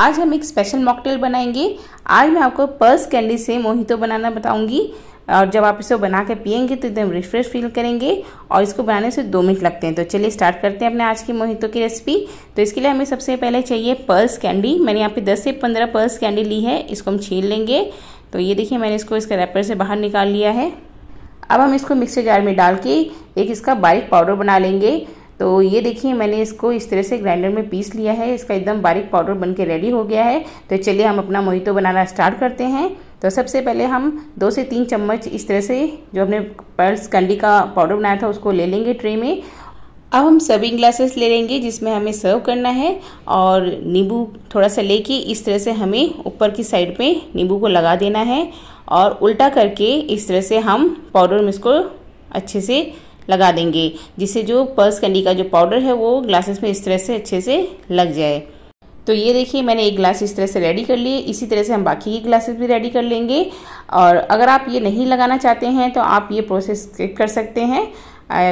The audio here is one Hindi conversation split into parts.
आज हम एक स्पेशल मॉकटेल बनाएंगे आज मैं आपको पर्स कैंडी से मोहितो बनाना बताऊंगी और जब आप इसे बना के पियेंगे तो एकदम रिफ्रेश फील करेंगे और इसको बनाने से दो मिनट लगते हैं तो चलिए स्टार्ट करते हैं अपने आज की मोहितो की रेसिपी तो इसके लिए हमें सबसे पहले चाहिए पर्स कैंडी मैंने यहाँ पे 10 से 15 पर्स कैंडी ली है इसको हम छील लेंगे तो ये देखिए मैंने इसको इसका रैपर से बाहर निकाल लिया है अब हम इसको मिक्सर जार में डाल के एक इसका बारीक पाउडर बना लेंगे तो ये देखिए मैंने इसको इस तरह से ग्राइंडर में पीस लिया है इसका एकदम बारीक पाउडर बन के रेडी हो गया है तो चलिए हम अपना मोहितो बनाना स्टार्ट करते हैं तो सबसे पहले हम दो से तीन चम्मच इस तरह से जो हमने पर्ल्स कंडी का पाउडर बनाया था उसको ले लेंगे ट्रे में अब हम सर्विंग ग्लासेस ले लेंगे जिसमें हमें सर्व करना है और नींबू थोड़ा सा लेके इस तरह से हमें ऊपर की साइड पे नींबू को लगा देना है और उल्टा करके इस तरह से हम पाउडर में इसको अच्छे से लगा देंगे जिससे जो पर्स कैंडी का जो पाउडर है वो ग्लासेस में इस तरह से अच्छे से लग जाए तो ये देखिए मैंने एक ग्लास इस तरह से रेडी कर लिए इसी तरह से हम बाकी की ग्लासेस भी रेडी कर लेंगे और अगर आप ये नहीं लगाना चाहते हैं तो आप ये प्रोसेस कर सकते हैं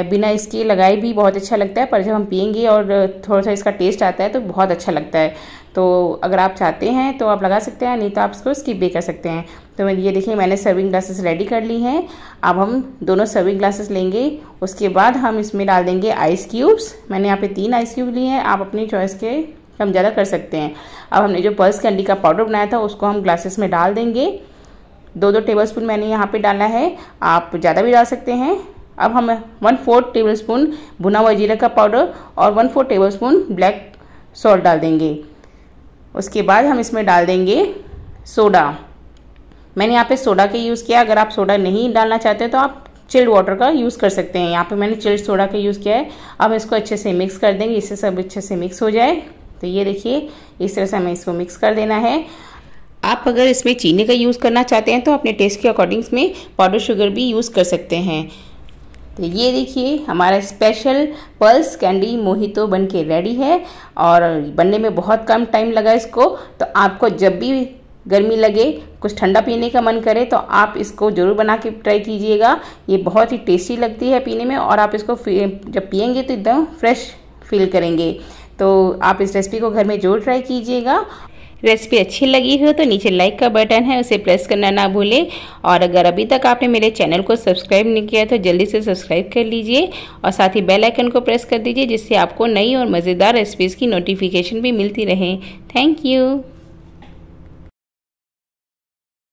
बिना इसके लगाए भी बहुत अच्छा लगता है पर जब हम पियेंगे और थोड़ा सा इसका टेस्ट आता है तो बहुत अच्छा लगता है तो अगर आप चाहते हैं तो आप लगा सकते हैं नहीं तो आप इसको स्किप भी कर सकते हैं तो मैं ये देखिए मैंने सर्विंग ग्लासेस रेडी कर ली हैं अब हम दोनों सर्विंग ग्लासेस लेंगे उसके बाद हम इसमें डाल देंगे आइस क्यूब्स मैंने यहाँ पे तीन आइस क्यूब लिए हैं आप अपनी चॉइस के कम ज़्यादा कर सकते हैं अब हमने जो पर्स कैंडी का पाउडर बनाया था उसको हम ग्लासेस में डाल देंगे दो दो टेबल स्पून मैंने यहाँ पर डाला है आप ज़्यादा भी डाल सकते हैं अब हम वन फोर टेबल स्पून भुना हुआ जीरा का पाउडर और one fourth tablespoon black salt डाल देंगे उसके बाद हम इसमें डाल देंगे सोडा मैंने यहाँ पे सोडा का यूज़ किया अगर आप सोडा नहीं डालना चाहते तो आप चिल्ड वाटर का यूज़ कर सकते हैं यहाँ पे मैंने चिल्ड सोडा का यूज़ किया है अब इसको अच्छे से मिक्स कर देंगे इससे सब अच्छे से मिक्स हो जाए तो ये देखिए इस तरह से हमें इसको मिक्स कर देना है आप अगर इसमें चीनी का यूज़ करना चाहते हैं तो अपने टेस्ट के अकॉर्डिंग में पाउडर शुगर भी यूज़ कर सकते हैं तो ये देखिए हमारा स्पेशल पल्स कैंडी मोहितो बन के रेडी है और बनने में बहुत कम टाइम लगा इसको तो आपको जब भी गर्मी लगे कुछ ठंडा पीने का मन करे तो आप इसको ज़रूर बना के ट्राई कीजिएगा ये बहुत ही टेस्टी लगती है पीने में और आप इसको जब पियेंगे तो एकदम फ्रेश फील करेंगे तो आप इस रेसिपी को घर में जरूर ट्राई कीजिएगा रेसिपी अच्छी लगी हो तो नीचे लाइक का बटन है उसे प्रेस करना ना भूलें और अगर अभी तक आपने मेरे चैनल को सब्सक्राइब नहीं किया तो जल्दी से सब्सक्राइब कर लीजिए और साथ ही बेल आइकन को प्रेस कर दीजिए जिससे आपको नई और मज़ेदार रेसिपीज़ की नोटिफिकेशन भी मिलती रहे थैंक यू